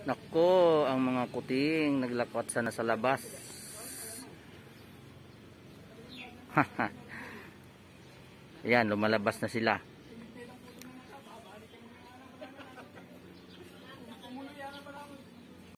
Nako, ang mga kuting naglakwat sana sa labas. Ayan, lumalabas na sila.